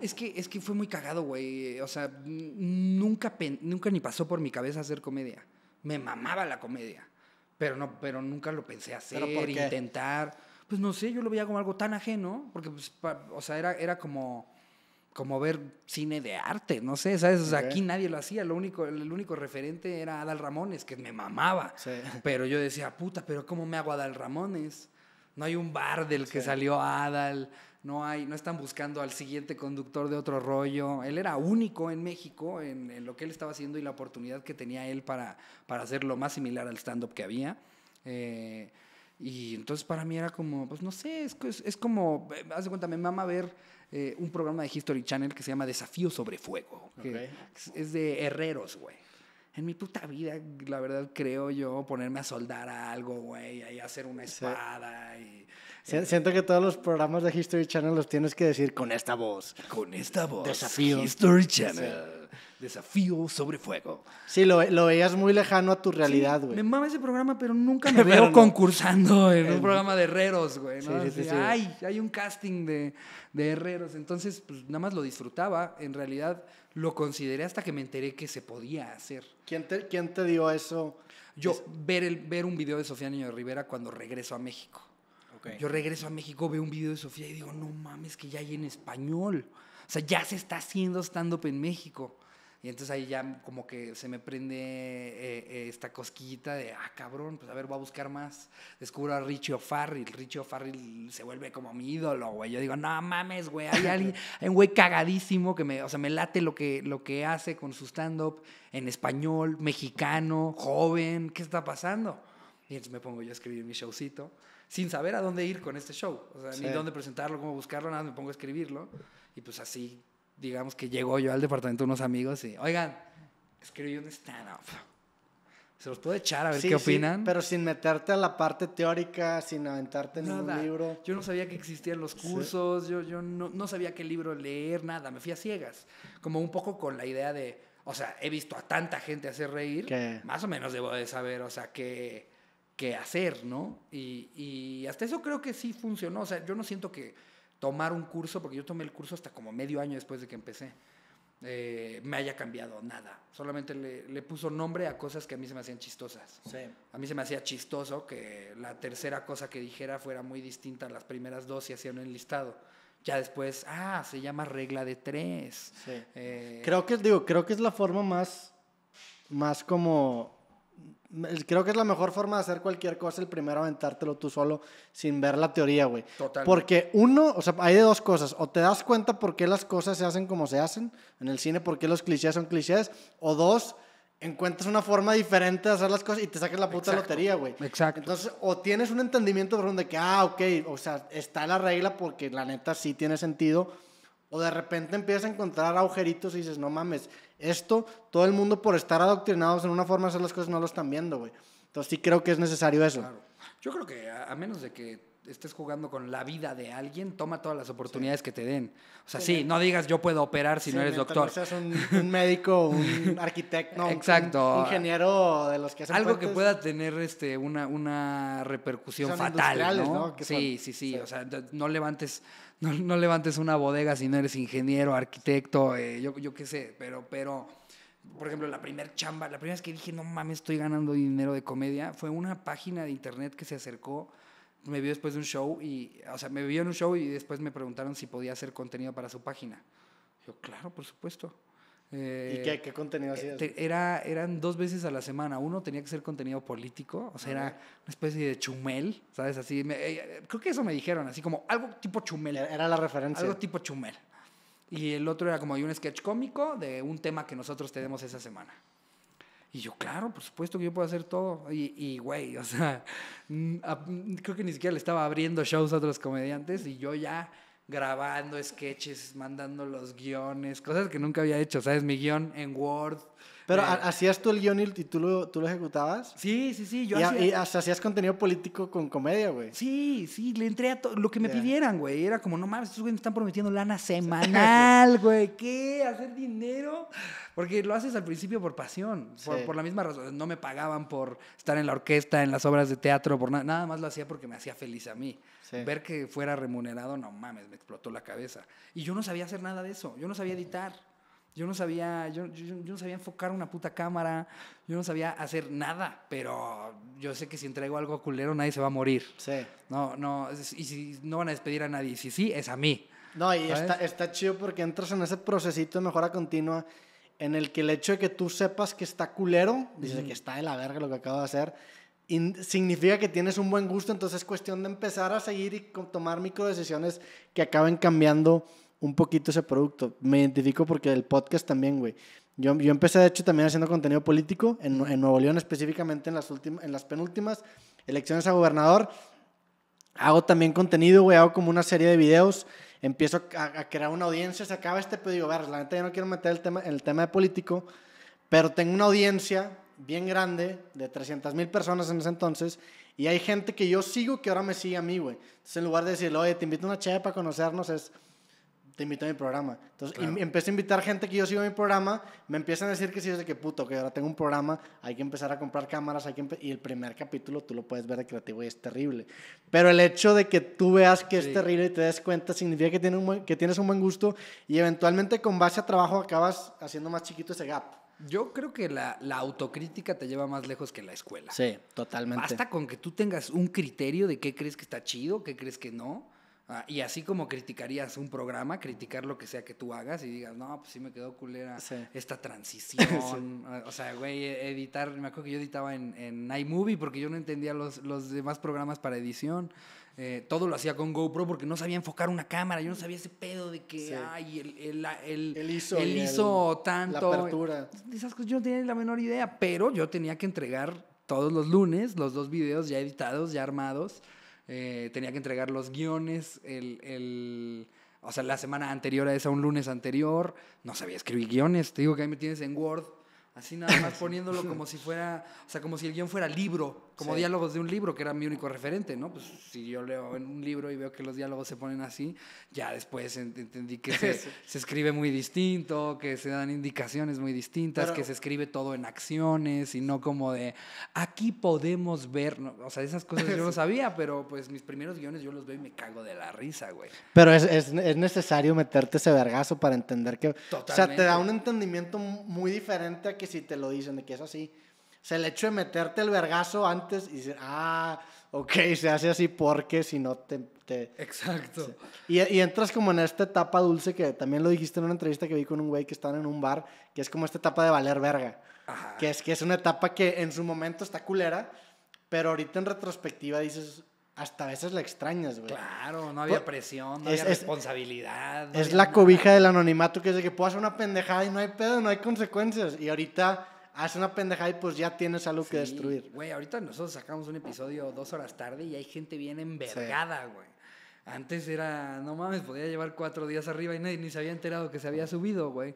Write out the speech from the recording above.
es, que, es que fue muy cagado, güey. O sea, nunca, nunca ni pasó por mi cabeza hacer comedia. Me mamaba la comedia. Pero, no, pero nunca lo pensé hacer, por intentar. Pues no sé, yo lo veía como algo tan ajeno. Porque, pues, o sea, era, era como como ver cine de arte, no sé, ¿sabes? aquí nadie lo hacía, lo único, el único referente era Adal Ramones, que me mamaba. Pero yo decía, puta, pero ¿cómo me hago Adal Ramones? No hay un bar del que salió Adal, no, hay, no están buscando al siguiente conductor de otro rollo. Él era único en México en, lo que él estaba haciendo y la oportunidad que tenía él para, para hacer lo más similar al stand-up que había. Eh, y entonces para mí era como, pues no sé, es, como, eh, haz de cuenta, me mama ver eh, un programa de History Channel que se llama Desafío sobre Fuego, es de herreros, güey en mi puta vida, la verdad, creo yo, ponerme a soldar algo, güey, y hacer una espada. Eh, siento que todos los programas de History Channel los tienes que decir con esta voz. Con esta voz. Desafío. History Channel. Desafío sobre fuego. Sí, lo, veías muy lejano a tu realidad, güey. me mama ese programa, pero nunca me veo concursando en un programa de herreros, güey. ¿no? Sí, sí, Ay, hay un casting de, de herreros. Entonces, pues nada más lo disfrutaba. En realidad, lo consideré hasta que me enteré que se podía hacer. ¿Quién te, te dio eso? Yo, ver, el, ver un video de Sofía Niño de Rivera cuando regreso a México. Yo regreso a México, veo un video de Sofía y digo, no mames, que ya hay en español. O sea, ya se está haciendo stand-up en México. Y entonces ahí ya como que se me prende eh, eh, esta cosquillita de, ah, cabrón, pues a ver, voy a buscar más. Descubro a Richie O'Farrill. Richie O'Farrill se vuelve como mi ídolo, güey. Yo digo, no mames, güey, hay alguien, hay un güey cagadísimo que me, o sea, me late lo que, lo que hace con su stand-up en español, mexicano, joven, ¿qué está pasando? Y entonces me pongo yo a escribir mi showcito sin saber a dónde ir con este show, o sea, ni dónde presentarlo, cómo buscarlo, nada, me pongo a escribirlo y pues así digamos que llegó yo al departamento de unos amigos y, oigan, escribí un stand-up. Se los puedo echar a ver qué opinan. Sí, pero sin meterte a la parte teórica, sin aventarte nada. ningún libro. Yo no sabía que existían los cursos, yo, yo no, no, sabía qué libro leer, nada. Me fui a ciegas. Como un poco con la idea de, o sea, he visto a tanta gente hacer reír. Más o menos debo de saber, o sea, qué, qué hacer, ¿no? Y, y hasta eso creo que sí funcionó. O sea, yo no siento que tomar un curso, porque yo tomé el curso hasta como medio año después de que empecé, eh, me haya cambiado nada. Solamente le, puso nombre a cosas que a mí se me hacían chistosas. A mí se me hacía chistoso que la tercera cosa que dijera fuera muy distinta a las primeras dos y hacían un listado. Ya después, ah, se llama regla de tres. Eh, creo que, digo, creo que es la forma más, más como Creo que es la mejor forma de hacer cualquier cosa, el primero aventártelo tú solo sin ver la teoría, güey. Porque uno, o sea, hay de dos cosas. O te das cuenta por qué las cosas se hacen como se hacen en el cine, por qué los clichés son clichés. O dos, encuentras una forma diferente de hacer las cosas y te saques la puta lotería, güey. Exacto. Entonces, o tienes un entendimiento de que, ah, ok, o sea, está la regla porque la neta sí tiene sentido o de repente empiezas a encontrar agujeritos y dices, no mames, esto todo el mundo por estar adoctrinados en una forma de hacer las cosas no lo están viendo, güey. Entonces sí creo que es necesario eso. Yo creo que a menos de que estés jugando con la vida de alguien, toma todas las oportunidades que te den. O sea, sí, no digas yo puedo operar si no eres doctor. Seas un, un médico, un arquitecto, Exacto. Un, ingeniero de los que hacen Algo que pueda tener este, una, una repercusión fatal. ¿no? Sí, sí, sí, O sea, no levantes, no, levantes una bodega si no eres ingeniero, arquitecto, eh, yo, yo qué sé, pero, pero por ejemplo, la primera chamba, la primera vez que dije, no mames, estoy ganando dinero de comedia, fue una página de internet que se acercó me vio después de un show y, o sea, me vio en un show y después me preguntaron si podía hacer contenido para su página. Yo, claro, por supuesto. Eh, ¿Y qué, qué contenido eh, hacías? Era, eran dos veces a la semana. Uno tenía que ser contenido político, o sea, ah, era una especie de chumel, ¿sabes? Así, eh, creo que eso me dijeron, así como algo tipo chumel. Era la referencia. Algo tipo chumel. Y el otro era como hay un sketch cómico de un tema que nosotros tenemos esa semana. Y yo, claro, por supuesto que yo puedo hacer todo. Y, güey, o sea, creo que ni siquiera le estaba abriendo shows a otros comediantes y yo ya grabando sketches, mandando los guiones, cosas que nunca había hecho, ¿sabes? Mi guión en Word, pero eh, hacías tú el guión y tú lo, tú lo ejecutabas. Sí, sí, sí. Yo y, hacías contenido político con comedia, güey. Sí, sí, le entré a todo lo que me pidieran, güey. Era como, no mames, estos güeyes me están prometiendo lana semanal, güey. ¿Qué? ¿Hacer dinero? Porque lo haces al principio por pasión, por, la misma razón. No me pagaban por estar en la orquesta, en las obras de teatro, por nada. Nada más lo hacía porque me hacía feliz a mí. Ver que fuera remunerado, no mames, me explotó la cabeza. Y yo no sabía hacer nada de eso. Yo no sabía editar. Yo no sabía, yo, yo, yo, no sabía enfocar una puta cámara, yo no sabía hacer nada, pero yo sé que si entrego algo culero nadie se va a morir. Sí. No, no, y si no van a despedir a nadie, si sí, es a mí. No, y está, está, chido porque entras en ese procesito de mejora continua en el que el hecho de que tú sepas que está culero, dices que está de la verga lo que acabo de hacer, significa que tienes un buen gusto, entonces es cuestión de empezar a seguir y tomar microdecisiones que acaben cambiando un poquito ese producto. Me identifico porque el podcast también, güey. Yo, yo empecé, de hecho, también haciendo contenido político en, en Nuevo León, específicamente en las, en las penúltimas elecciones a gobernador. Hago también contenido, güey, hago como una serie de videos, empiezo a, crear una audiencia, se acaba este pedido, ver, la neta yo no quiero meter el tema, el tema de político, pero tengo una audiencia bien grande, de 300 mil personas en ese entonces, y hay gente que yo sigo que ahora me sigue a mí, güey. Entonces, en lugar de decirle, oye, te invito a una cheve para conocernos, es, te invito a mi programa. Entonces empiezo empecé a invitar gente que yo sigo a mi programa, me empiezan a decir que sí, de que puto, que ahora tengo un programa, hay que empezar a comprar cámaras, y el primer capítulo tú lo puedes ver de creativo y es terrible. Pero el hecho de que tú veas que es terrible y te des cuenta significa que, tiene un que tienes un buen gusto y eventualmente con base a trabajo acabas haciendo más chiquito ese gap. Yo creo que la, la, autocrítica te lleva más lejos que la escuela. Sí, totalmente. Basta con que tú tengas un criterio de qué crees que está chido, qué crees que no, Ah, y así como criticarías un programa, criticar lo que sea que tú hagas y digas, no, pues sí me quedó culera esta transición. O sea, güey, editar, me acuerdo que yo editaba en, en iMovie porque yo no entendía los, los demás programas para edición. Eh, todo lo hacía con GoPro porque no sabía enfocar una cámara. Yo no sabía ese pedo de que, ay, él, el, el, hizo, el, tanto. La apertura. Esas cosas yo no tenía la menor idea, pero yo tenía que entregar todos los lunes los dos videos ya editados, ya armados eh, tenía que entregar los guiones, el, el, o sea, la semana anterior a esa, un lunes anterior, no sabía escribir guiones, te digo que ahí me tienes en Word Así nada más poniéndolo como si fuera, o sea, como si el guión fuera libro, como diálogos de un libro, que era mi único referente, ¿no? Pues si yo leo en un libro y veo que los diálogos se ponen así, ya después entendí que se, escribe muy distinto, que se dan indicaciones muy distintas, que se escribe todo en acciones y no como de, aquí podemos ver, o sea, esas cosas yo no sabía, pero pues mis primeros guiones yo los veo y me cago de la risa, güey. Pero es, es, es necesario meterte ese vergazo para entender que, o sea, te da un entendimiento muy diferente a que si te lo dicen de que es así, se le el hecho de meterte el vergazo antes y decir, ah, ok, se hace así porque si no te... Exacto. Y, entras como en esta etapa dulce que también lo dijiste en una entrevista que vi con un güey que están en un bar, que es como esta etapa de valer verga. Que es, que es una etapa que en su momento está culera, pero ahorita en retrospectiva dices, hasta a veces la extrañas, güey. Claro, no había presión, no había responsabilidad. es la cobija del anonimato que es de que puedo hacer una pendejada y no hay pedo, no hay consecuencias. Y ahorita haces una pendejada y pues ya tienes algo que destruir. Güey, ahorita nosotros sacamos un episodio dos horas tarde y hay gente bien envergada, güey. Antes era, no mames, podía llevar cuatro días arriba y nadie ni se había enterado que se había subido, güey.